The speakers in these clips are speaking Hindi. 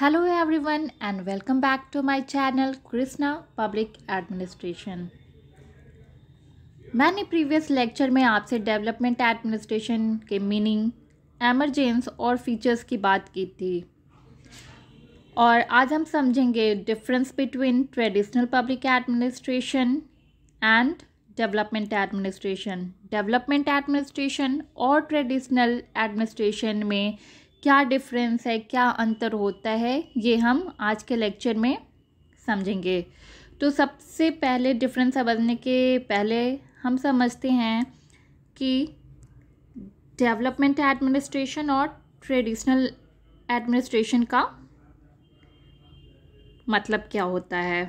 Hello everyone and welcome back to my channel Krishna public administration मैंने प्रीवियस लेक्चर में आपसे डेवलपमेंट एडमिनिस्ट्रेशन के मीनिंग एमरजेंस और फीचर्स की बात की थी और आज हम समझेंगे difference between traditional public administration and development administration development administration और ट्रेडिशनल एडमिनिस्ट्रेशन में क्या डिफरेंस है क्या अंतर होता है ये हम आज के लेक्चर में समझेंगे तो सबसे पहले डिफरेंस समझने के पहले हम समझते हैं कि डेवलपमेंट एडमिनिस्ट्रेशन और ट्रेडिशनल एडमिनिस्ट्रेशन का मतलब क्या होता है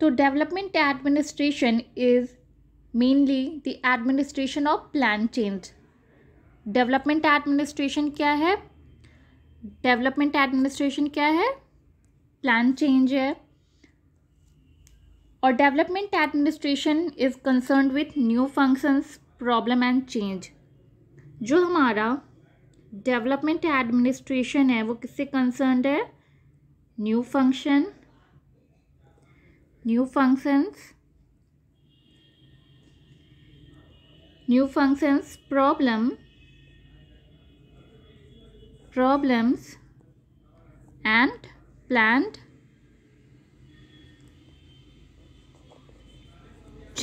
तो development administration is mainly the administration of plan change development administration क्या है डेवलपमेंट एडमिनिस्ट्रेशन क्या है प्लान चेंज है और development administration is concern with new functions problem and change जो हमारा डेवलपमेंट एडमिनिस्ट्रेशन है वो किससे कंसर्न है new function new functions new functions problem problems and planned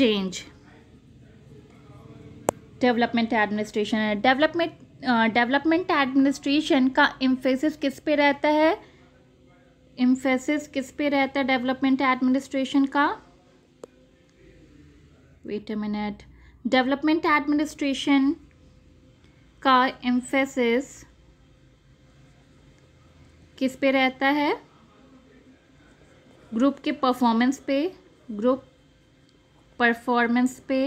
change development administration है डेवलपमेंट डेवलपमेंट एडमिनिस्ट्रेशन का इम्फेसिस किस पे रहता है इम्फेसिस किस पे रहता है डेवलपमेंट एडमिनिस्ट्रेशन का wait a minute development administration का एम्फेसिस किस पे रहता है ग्रुप के परफॉर्मेंस पे ग्रुप परफॉर्मेंस पे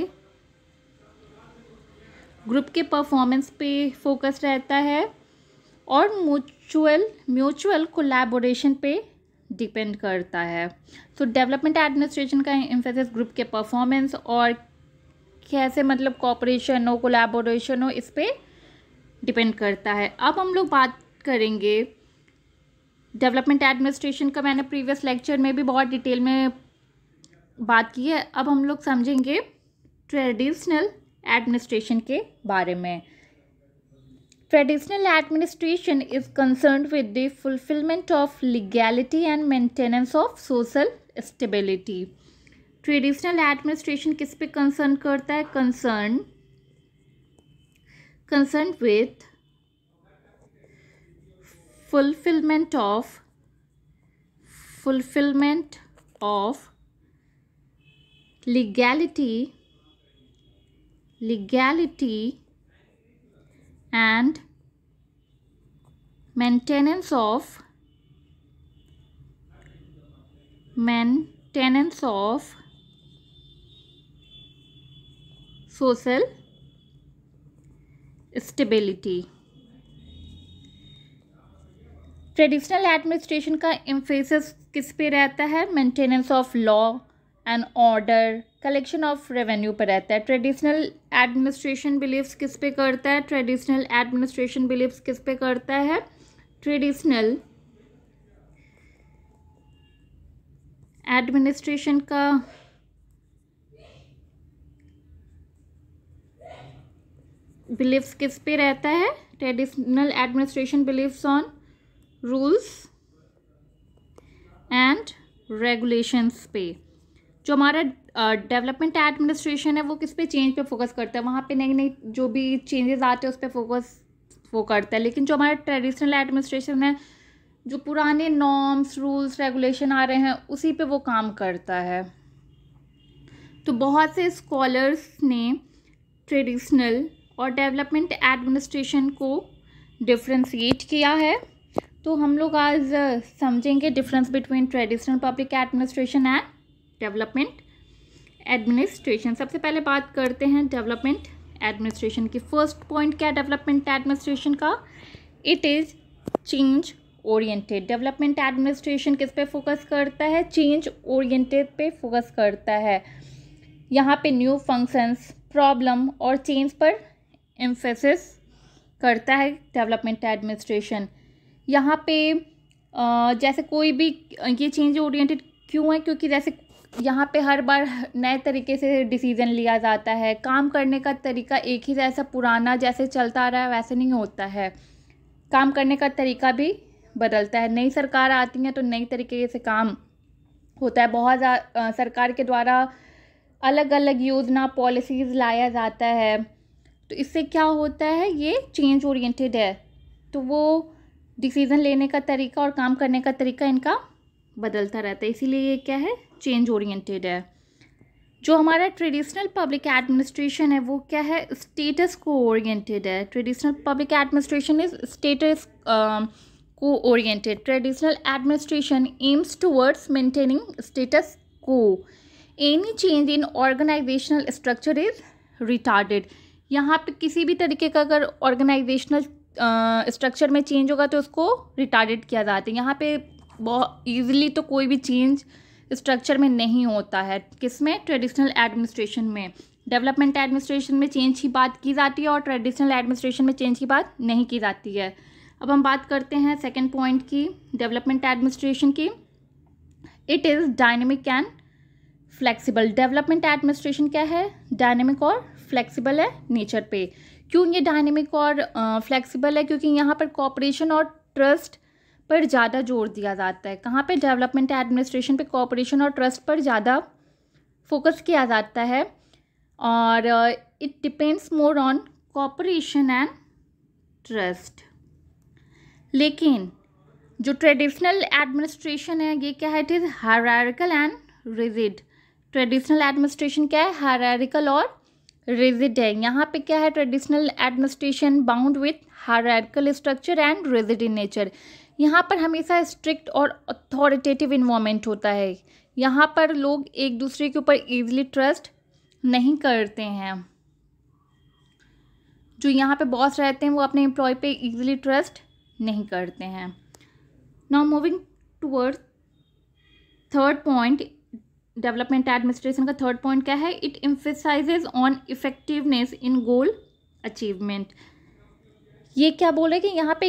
ग्रुप के परफॉर्मेंस पे फोकस रहता है और म्यूचुअल म्यूचुअल कोलैबोरेशन पे डिपेंड करता है सो डेवलपमेंट एडमिनिस्ट्रेशन का एम्फेसिस ग्रुप के परफॉर्मेंस और कैसे मतलब कॉपरेशन हो कोलेबोरेशन हो इस पर डिपेंड करता है अब हम लोग बात करेंगे डेवलपमेंट एडमिनिस्ट्रेशन का मैंने प्रीवियस लेक्चर में भी बहुत डिटेल में बात की है अब हम लोग समझेंगे ट्रेडिशनल एडमिनिस्ट्रेशन के बारे में traditional administration is concern with the fulfilment of legality and maintenance of social stability traditional administration किस पे कंसर्न करता है concern concern with fulfilment of fulfilment of legality legality and maintenance of maintenance of social stability traditional administration का इम्फेसिस किस पे रहता है maintenance of law and order collection of revenue पर रहता है ट्रेडिशनल एडमिनिस्ट्रेशन बिलीव्स किस पे करता है ट्रेडिशनल एडमिनिस्ट्रेशन बिलीव्स किस पे करता है ट्रेडिशनल एडमिनिस्ट्रेशन का बिलीव्स किस पे रहता है traditional administration believes on rules and regulations पे जो हमारा डेवलपमेंट एडमिनिस्ट्रेशन है वो किस पे चेंज पे फोकस करता है वहाँ पे नई नई जो भी चेंजेस आते हैं उस पर फोकस वो करता है लेकिन जो हमारा ट्रेडिशनल एडमिनिस्ट्रेशन है जो पुराने नॉर्म्स रूल्स रेगुलेशन आ रहे हैं उसी पे वो काम करता है तो बहुत से स्कॉलर्स ने ट्रेडिशनल और डेवलपमेंट एडमिनिस्ट्रेशन को डिफ्रेंशिएट किया है तो हम लोग आज समझेंगे difference between traditional public administration and development administration सबसे पहले बात करते हैं डेवलपमेंट एडमिनिस्ट्रेशन की फर्स्ट पॉइंट क्या डेवलपमेंट एडमिनिस्ट्रेशन का it is change oriented development administration किस पे फोकस करता है चेंज ओरिएंटेड पे फोकस करता है यहाँ पे न्यू फंक्शंस प्रॉब्लम और चेंज पर एम्फेसिस करता है डेवलपमेंट एडमिनिस्ट्रेशन यहाँ पे जैसे कोई भी ये चेंज ओरिएंटेड क्यों है क्योंकि जैसे यहाँ पे हर बार नए तरीके से डिसीज़न लिया जाता है काम करने का तरीका एक ही जैसा पुराना जैसे चलता आ रहा है वैसे नहीं होता है काम करने का तरीका भी बदलता है नई सरकार आती है तो नई तरीके से काम होता है बहुत सरकार के द्वारा अलग अलग योजना पॉलिसीज़ लाया जाता है तो इससे क्या होता है ये चेंज ओरिएंटेड है तो वो डिसीज़न लेने का तरीका और काम करने का तरीका इनका बदलता रहता है इसीलिए ये क्या है चेंज ओरिएंटेड है जो हमारा ट्रेडिशनल पब्लिक एडमिनिस्ट्रेशन है वो क्या है स्टेटस को ओरिएंटेड है traditional public administration is status quo oriented traditional administration aims towards maintaining status quo any change in organisational structure is retarded यहाँ पे किसी भी तरीके का अगर ऑर्गेनाइजेशनल स्ट्रक्चर में चेंज होगा तो उसको रिटार्डेड किया जाता है यहाँ पे बहुत ईजिली तो कोई भी चेंज स्ट्रक्चर में नहीं होता है किस में ट्रेडिशनल एडमिनिस्ट्रेशन में डेवलपमेंट एडमिनिस्ट्रेशन में चेंज की बात की जाती है और ट्रेडिशनल एडमिनिस्ट्रेशन में चेंज की बात नहीं की जाती है अब हम बात करते हैं सेकेंड पॉइंट की डेवलपमेंट एडमिनिस्ट्रेशन की it is dynamic and flexible development administration क्या है डायनेमिक और फ्लेक्सिबल है नेचर पे क्यों ये डायनेमिक और फ्लेक्सिबल है क्योंकि यहाँ पर कॉपरेशन और ट्रस्ट पर ज़्यादा जोर दिया जाता है कहाँ पे डेवलपमेंट एडमिनिस्ट्रेशन पे कॉपरेशन और ट्रस्ट पर ज़्यादा फोकस किया जाता है और it depends more on cooperation and trust लेकिन जो ट्रेडिशनल एडमिनिस्ट्रेशन है ये क्या है it is hierarchical and rigid traditional administration क्या है हरारिकल और रिजिड है यहाँ पे क्या है traditional administration bound with hierarchical structure and rigid in nature यहाँ पर हमेशा स्ट्रिक्ट और अथॉरिटेटिव इन्वामेंट होता है यहाँ पर लोग एक दूसरे के ऊपर ईजिली ट्रस्ट नहीं करते हैं जो यहाँ पे बॉस रहते हैं वो अपने एम्प्लॉय पे ईजिली ट्रस्ट नहीं करते हैं now moving toward third point development administration का थर्ड पॉइंट क्या है it emphasises on effectiveness in goal achievement ये क्या बोल रहे हैं कि यहाँ पे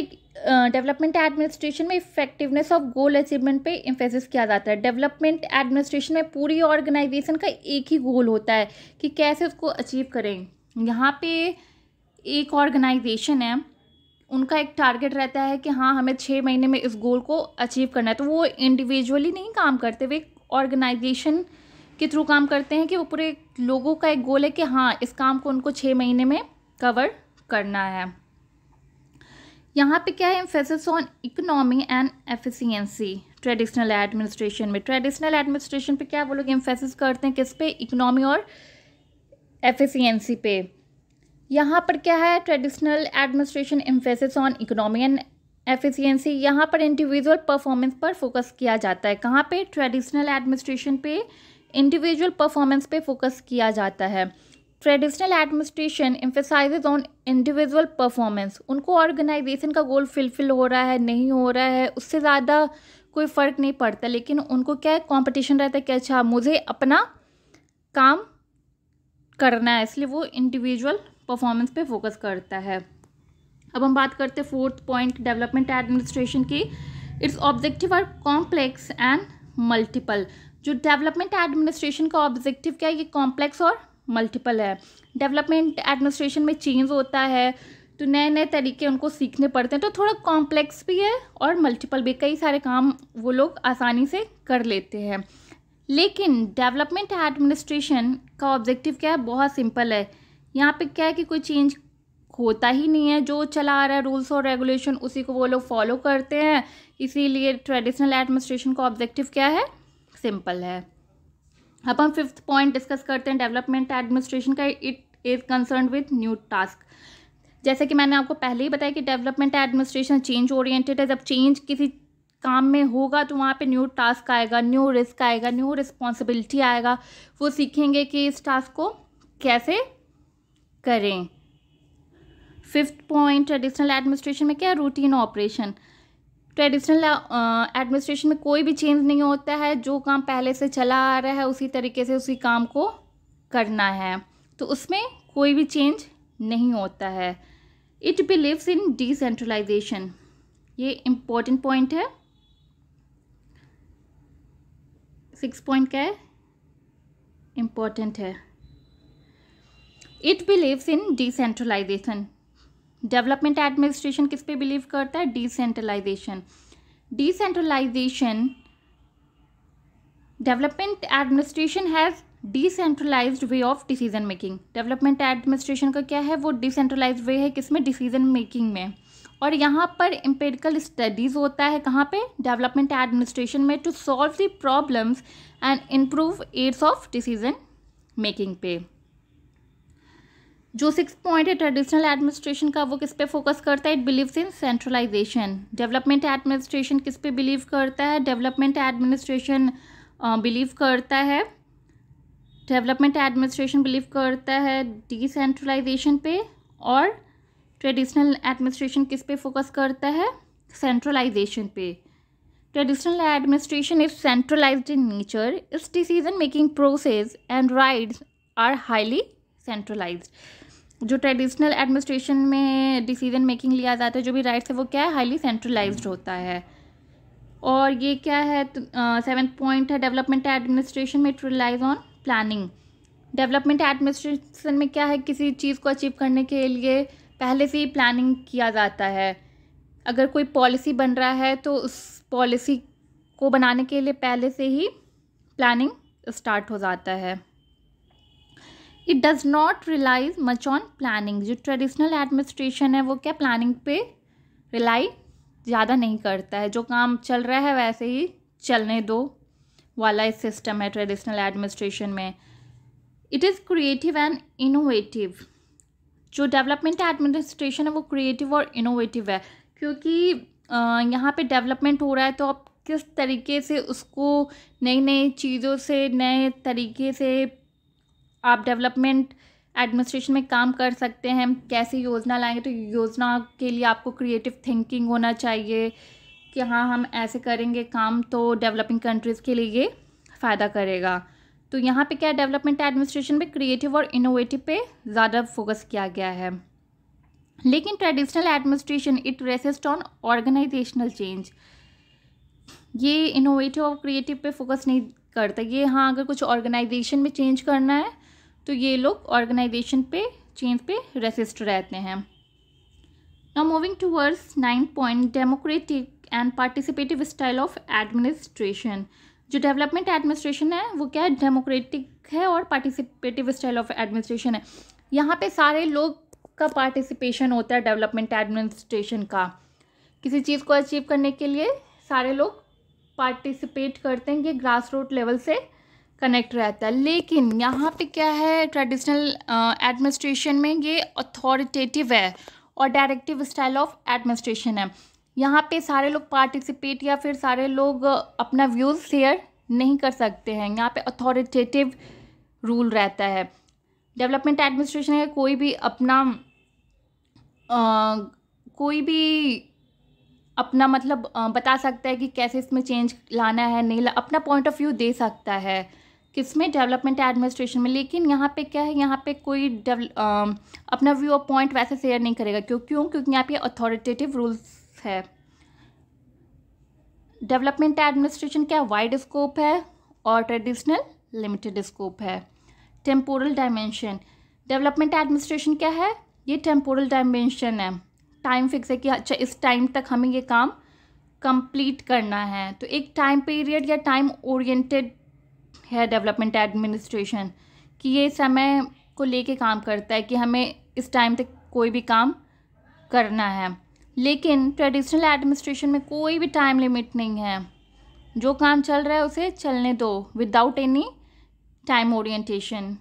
डेवलपमेंट एडमिनिस्ट्रेशन में इफेक्टिवनेस ऑफ गोल अचीवमेंट पे इम्फेसिस किया जाता है डेवलपमेंट एडमिनिस्ट्रेशन में पूरी ऑर्गेनाइजेशन का एक ही गोल होता है कि कैसे उसको अचीव करें यहाँ पे एक ऑर्गेनाइजेशन है उनका एक टारगेट रहता है कि हाँ हमें छः महीने में इस गोल को अचीव करना है तो वो इंडिविजुअली नहीं काम करते वे ऑर्गेनाइजेशन के थ्रू काम करते हैं कि वो पूरे लोगों का एक गोल है कि हाँ इस काम को उनको छः महीने में कवर करना है यहाँ पे क्या है emphasis on economy and efficiency traditional administration में ट्रेडिशनल एडमिनिस्ट्रेशन पे क्या वो लोग एम्फेसिस करते हैं किस पे इकोनॉमी और एफिशिएंसी पे यहाँ पर क्या है traditional administration emphasis on economy and efficiency यहाँ पर इंडिविजुअल परफॉर्मेंस पर फोकस किया जाता है कहाँ पे ट्रेडिशनल एडमिनिस्ट्रेशन पे इंडिविजुअल परफॉर्मेंस पे फोकस किया जाता है traditional administration emphasises on individual performance उनको ऑर्गेनाइजेशन का गोल फुलफिल हो रहा है नहीं हो रहा है उससे ज़्यादा कोई फ़र्क नहीं पड़ता लेकिन उनको क्या है कॉम्पिटिशन रहता है कि अच्छा मुझे अपना काम करना है इसलिए वो इंडिविजुअल परफॉर्मेंस पे फोकस करता है अब हम बात करते हैं फोर्थ पॉइंट डेवलपमेंट एडमिनिस्ट्रेशन की its objective are complex and multiple जो डेवलपमेंट एडमिनिस्ट्रेशन का ऑब्जेक्टिव क्या है ये कॉम्प्लेक्स और मल्टीपल है डेवलपमेंट एडमिनिस्ट्रेशन में चेंज होता है तो नए नए तरीके उनको सीखने पड़ते हैं तो थोड़ा कॉम्प्लेक्स भी है और मल्टीपल भी कई सारे काम वो लोग आसानी से कर लेते हैं लेकिन डेवलपमेंट एडमिनिस्ट्रेशन का ऑब्जेक्टिव क्या है बहुत सिंपल है यहाँ पे क्या है कि कोई चेंज होता ही नहीं है जो चला आ रहा है रूल्स और रेगुलेशन उसी को वो लोग फॉलो करते हैं इसीलिए ट्रेडिशनल एडमिनिस्ट्रेशन का ऑब्जेक्टिव क्या है सिंपल है अब हम फिफ्थ पॉइंट डिस्कस करते हैं डेवलपमेंट एडमिनिस्ट्रेशन का it is concern with new task जैसे कि मैंने आपको पहले ही बताया कि डेवलपमेंट एडमिनिस्ट्रेशन चेंज ओरिएंटेड है जब चेंज किसी काम में होगा तो वहाँ पे न्यू टास्क आएगा न्यू रिस्क आएगा न्यू रिस्पॉन्सिबिलिटी आएगा वो सीखेंगे कि इस टास्क को कैसे करें फिफ्थ पॉइंट ट्रेडिशनल एडमिनिस्ट्रेशन में क्या है रूटीन ऑपरेशन ट्रेडिशनल एडमिनिस्ट्रेशन में कोई भी चेंज नहीं होता है जो काम पहले से चला आ रहा है उसी तरीके से उसी काम को करना है तो उसमें कोई भी चेंज नहीं होता है इट बिलीव्स इन डिसेंट्रलाइजेशन ये इम्पोर्टेंट पॉइंट है सिक्स पॉइंट क्या है इम्पोर्टेंट है it believes in decentralisation development administration किस पे बिलीव करता है decentralisation decentralisation development administration has decentralised way of decision making development administration का क्या है वो डिसेंट्रलाइज वे है किसमें डिसीजन मेकिंग में और यहाँ पर एम्पेरिकल स्टडीज़ होता है कहाँ पे डेवलपमेंट एडमिनिस्ट्रेशन में to solve the problems and improve aids of decision making पे जो सिक्स पॉइंट है ट्रेडिशनल एडमिनिस्ट्रेशन का वो किस पे फोकस करता है it believes in centralisation development administration किस पे बिलीव करता है डेवलपमेंट एडमिनिस्ट्रेशन बिलीव करता है डेवलपमेंट एडमिनिस्ट्रेशन बिलीव करता है डिसेंट्रलाइजेशन पे और ट्रेडिशनल एडमिनिस्ट्रेशन किस पे फोकस करता है सेंट्रलाइजेशन पे traditional administration is centralise in nature is decision making process and rights are highly centralized. जो ट्रेडिशनल एडमिनिस्ट्रेशन में डिसीजन मेकिंग लिया जाता है जो भी राइट्स है वो क्या है हाईली सेंट्रलाइज्ड होता है और ये क्या है सेवन तो, पॉइंट है डेवलपमेंट एडमिनिस्ट्रेशन में it relies on planning development administration में क्या है किसी चीज़ को अचीव करने के लिए पहले से ही प्लानिंग किया जाता है अगर कोई पॉलिसी बन रहा है तो उस पॉलिसी को बनाने के लिए पहले से ही प्लानिंग स्टार्ट हो जाता है it does not relies much on planning जो ट्रेडिशनल एडमिनिस्ट्रेशन है वो क्या प्लानिंग पे रिलाई ज़्यादा नहीं करता है जो काम चल रहा है वैसे ही चलने दो वाला सिस्टम है ट्रेडिशनल एडमिनिस्ट्रेशन में it is creative and innovative जो डेवलपमेंट एडमिनिस्ट्रेशन है वो क्रिएटिव और इनोवेटिव है क्योंकि यहाँ पे डेवलपमेंट हो रहा है तो आप किस तरीके से उसको नई नई चीज़ों से नए तरीके से आप डेवलपमेंट एडमिनिस्ट्रेशन में काम कर सकते हैं कैसी योजना लाएंगे तो योजना के लिए आपको क्रिएटिव थिंकिंग होना चाहिए कि हाँ हम ऐसे करेंगे काम तो डेवलपिंग कंट्रीज़ के लिए ये फ़ायदा करेगा तो यहाँ पे क्या है डेवलपमेंट एडमिनिस्ट्रेशन पे क्रिएटिव और इनोवेटिव पे ज़्यादा फोकस किया गया है लेकिन traditional administration it resist on organisational change ये इनोवेटिव और क्रिएटिव पे फोकस नहीं करता ये हाँ अगर कुछ ऑर्गेनाइजेशन में चेंज करना है तो ये लोग ऑर्गेनाइजेशन पे चेंज पे रेसिस्ट रहते हैं now moving towards nine point democratic and participative style of administration जो डेवलपमेंट एडमिनिस्ट्रेशन है वो क्या है डेमोक्रेटिक है और पार्टिसिपेटिव स्टाइल ऑफ एडमिनिस्ट्रेशन है यहाँ पे सारे लोग का पार्टिसिपेशन होता है डेवलपमेंट एडमिनिस्ट्रेशन का किसी चीज़ को अचीव करने के लिए सारे लोग पार्टिसिपेट करते हैं ये ग्रास रूट लेवल से कनेक्ट रहता है लेकिन यहाँ पे क्या है ट्रेडिशनल एडमिनिस्ट्रेशन में ये अथॉरिटेटिव है और डायरेक्टिव स्टाइल ऑफ एडमिनिस्ट्रेशन है यहाँ पे सारे लोग पार्टिसिपेट या फिर सारे लोग अपना व्यूज़ शेयर नहीं कर सकते हैं यहाँ पे अथॉरिटेटिव रूल रहता है डेवलपमेंट एडमिनिस्ट्रेशन का कोई भी अपना आ, कोई भी अपना मतलब बता सकता है कि कैसे इसमें चेंज लाना है नहीं ला अपना पॉइंट ऑफ व्यू दे सकता है किस में डेवलपमेंट एडमिनिस्ट्रेशन में लेकिन यहाँ पे क्या है यहाँ पे कोई आ, अपना व्यू ऑफ पॉइंट वैसे शेयर नहीं करेगा क्यों क्यों क्योंकि यहाँ पे अथॉरिटेटिव रूल्स है डेवलपमेंट एडमिनिस्ट्रेशन क्या वाइड स्कोप है और ट्रेडिशनल लिमिटेड स्कोप है टेम्पोरल डायमेंशन डेवलपमेंट एडमिनिस्ट्रेशन क्या है ये टेम्पोरल डायमेंशन है टाइम फिक्स है कि अच्छा इस टाइम तक हमें ये काम कंप्लीट करना है तो एक टाइम पीरियड या टाइम ओरिएंटेड है डेवलपमेंट एडमिनिस्ट्रेशन कि ये समय को लेके काम करता है कि हमें इस टाइम तक कोई भी काम करना है लेकिन ट्रेडिशनल एडमिनिस्ट्रेशन में कोई भी टाइम लिमिट नहीं है जो काम चल रहा है उसे चलने दो without any time orientation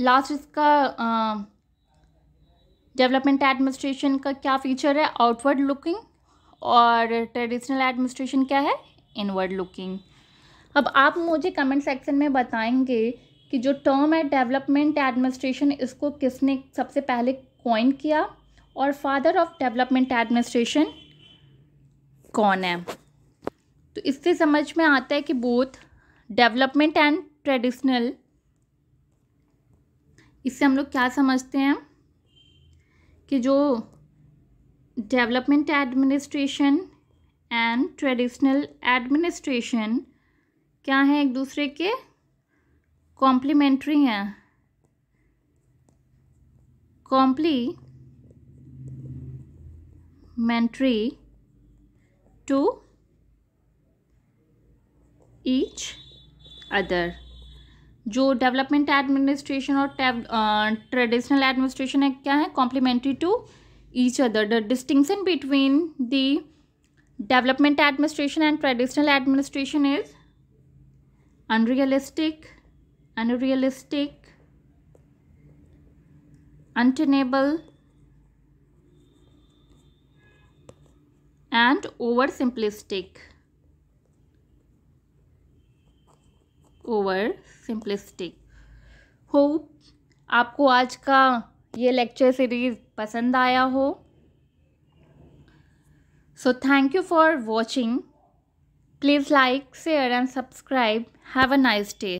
last इसका डेवलपमेंट एडमिनिस्ट्रेशन का क्या फीचर है आउटवर्ड लुकिंग और ट्रेडिशनल एडमिनिस्ट्रेशन क्या है इनवर्ड लुकिंग अब आप मुझे कमेंट सेक्शन में बताएंगे कि जो टर्म है डेवलपमेंट एडमिनिस्ट्रेशन इसको किसने सबसे पहले कॉइन किया और फादर ऑफ डेवलपमेंट एडमिनिस्ट्रेशन कौन है तो इससे समझ में आता है कि बोथ डेवलपमेंट एंड ट्रेडिशनल इससे हम लोग क्या समझते हैं कि जो development administration and traditional administration क्या हैं एक दूसरे के कॉम्प्लीमेंट्री हैं कॉम्प्लीमेंट्री टू ईच अदर जो डेवलपमेंट एडमिनिस्ट्रेशन और ट्रेडिशनल एडमिनिस्ट्रेशन है क्या है complementary to each other the distinction between the development administration and traditional administration is unrealistic unrealistic untenable and over simplistic over simplistic hope आपको आज का ये लेक्चर सीरीज पसंद आया हो so thank you for watching Please like, share and subscribe. Have a nice day.